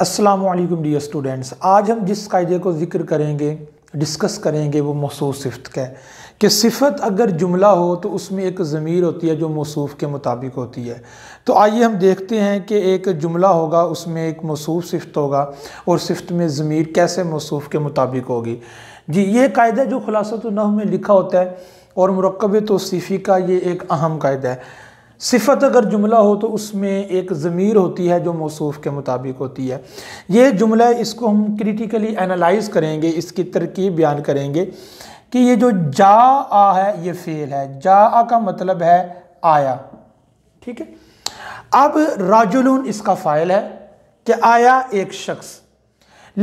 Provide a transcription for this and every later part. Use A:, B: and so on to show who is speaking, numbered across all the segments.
A: Aslam dear students आज हम जिस कायदे को ज़िक्र करेंगे डिस्कस करेंगे वो मौसू सिफत का है कि सिफत अगर जुमला हो तो उसमें एक ज़मीर होती है जो मौसू के मुताबिक होती है तो आइए हम देखते हैं कि एक जुमला होगा उसमें एक मौसू सिफत होगा और सिफत में ज़मीर कैसे मौसू के मुताबिक होगी जी ये कायदा जो खुलासत नह में लिखा होता है और मरकब तोसीफ़ी का ये एक अहम कायदा है सिफत अगर जुमला हो तो उसमें एक ज़मीर होती है जो मौसूफ़ के मुताबिक होती है ये जुमला इसको हम क्रिटिकली एनालाइज करेंगे इसकी तरकीब बयान करेंगे कि ये जो जा आ है ये फ़ेल है जा आ का मतलब है आया ठीक है अब राजुलून इसका फ़ाइल है कि आया एक शख्स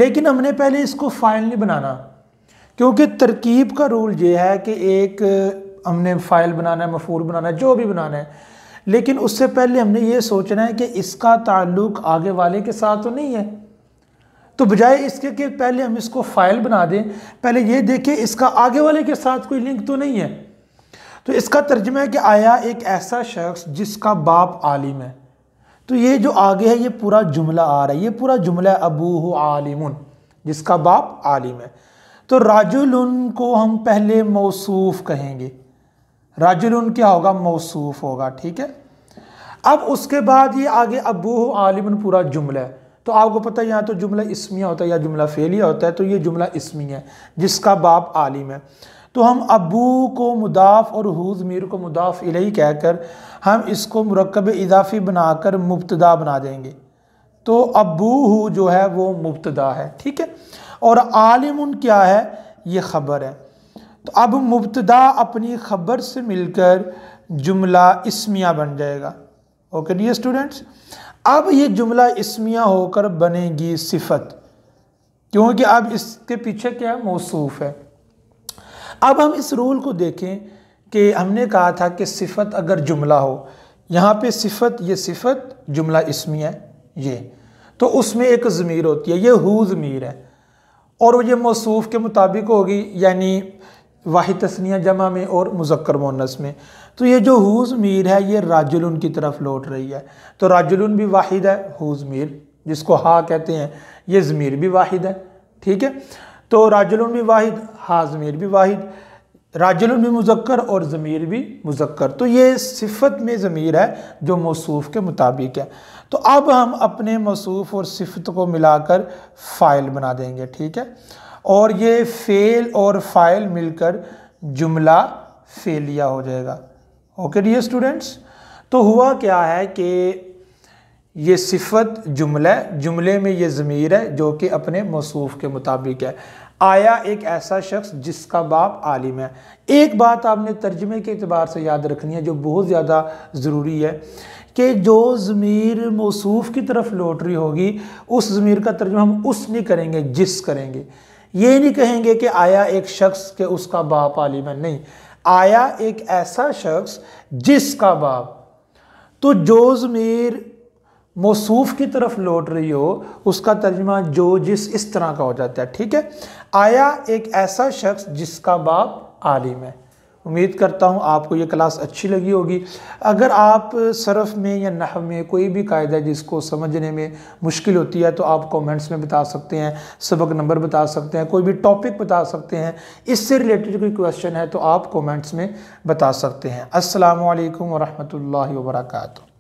A: लेकिन हमने पहले इसको फ़ाइल नहीं बनाना क्योंकि तरकीब का रूल ये है कि एक हमने फ़ाइल बनाना है मफूल बनाना है जो भी बनाना है लेकिन उससे पहले हमने ये सोचना है कि इसका ताल्लुक आगे वाले के साथ तो नहीं है तो बजाय इसके कि पहले हम इसको फाइल बना दें पहले ये देखें इसका आगे वाले के साथ कोई लिंक तो नहीं है तो इसका तर्जमा है कि आया एक ऐसा शख्स जिसका बाप आलिम है तो ये जो आगे है ये पूरा जुमला आ रहा है ये पूरा जुमला अबू आलिम जिसका बाप आलिम है तो राजुल को हम पहले मौसूफ़ कहेंगे रजुल क्या होगा मौसूफ होगा ठीक है अब उसके बाद ये आगे अबू आलिमन पूरा जुमला है तो आपको पता है यहाँ तो जुमला इसमिया होता है या जुमला फेलिया होता है तो ये जुमला इसमी है जिसका बाप आलिम है तो हम अबू को मुदाफ़ और हूज मीर को मुदाफ़ इलाही कहकर हम इसको मरकब इजाफी बनाकर मुबतदा बना देंगे तो अबू हु जो है वो मुबतदा है ठीक है और आलिम क्या है ये ख़बर है तो अब मुबतदा अपनी खबर से मिलकर जुमला इसमिया बन जाएगा ओके डियर स्टूडेंट्स अब ये जुमला इसमिया होकर बनेगी सिफत क्योंकि अब इसके पीछे क्या मौसूफ है अब हम इस रूल को देखें कि हमने कहा था कि सिफत अगर जुमला हो यहाँ पे सिफत ये सिफत जुमला इसमिया ये तो उसमें एक ज़मीर होती है ये हु ज़मीर है और ये मौसूफ के मुताबिक होगी यानी वाहि तस्निया जमा में और मुजक्र मोनस में तो ये जो हुज़ मीर है ये राजुलन की तरफ लौट रही है तो राजुलन भी वाहिद है हुज़ मीर जिसको हा कहते हैं ये ज़मीर भी वाहिद है ठीक है तो राजुलन भी वाहिद हा ज़मीर भी वाहिद राजुल भी मुजक्र और ज़मीर भी मुजक्र तो ये सिफत में ज़मीर है जो मौसूफ़ के मुताबिक है तो अब हम अपने मौसूफ़ और सिफत को मिलाकर फ़ाइल बना देंगे ठीक है और ये फेल और फाइल मिलकर जुमला फेलिया हो जाएगा ओके डी स्टूडेंट्स तो हुआ क्या है कि ये सिफत जुमला जुमले में ये ज़मीर है जो कि अपने मसूफ के मुताबिक है आया एक ऐसा शख्स जिसका बाप आलिम है एक बात आपने तर्जमे के अतबार से याद रखनी है जो बहुत ज़्यादा ज़रूरी है कि जो ज़मीर मसूफ की तरफ लौट रही होगी उस ज़मीर का तर्जमा हम उस नहीं करेंगे जिस करेंगे ये नहीं कहेंगे कि आया एक शख्स के उसका बाप आलिम है नहीं आया एक ऐसा शख्स जिसका बाप तो जो ज़मीर मौसूफ़ की तरफ लौट रही हो उसका तर्जमा जो जिस इस तरह का हो जाता है ठीक है आया एक ऐसा शख्स जिसका बाप आलिम है उम्मीद करता हूँ आपको ये क्लास अच्छी लगी होगी अगर आप सरफ़ में या नह में कोई भी कायदा जिसको समझने में मुश्किल होती है तो आप कमेंट्स में बता सकते हैं सबक नंबर बता सकते हैं कोई भी टॉपिक बता सकते हैं इससे रिलेटेड कोई क्वेश्चन है तो आप कमेंट्स में बता सकते हैं अस्सलाम वालेकुम वरहमतुल्लाहि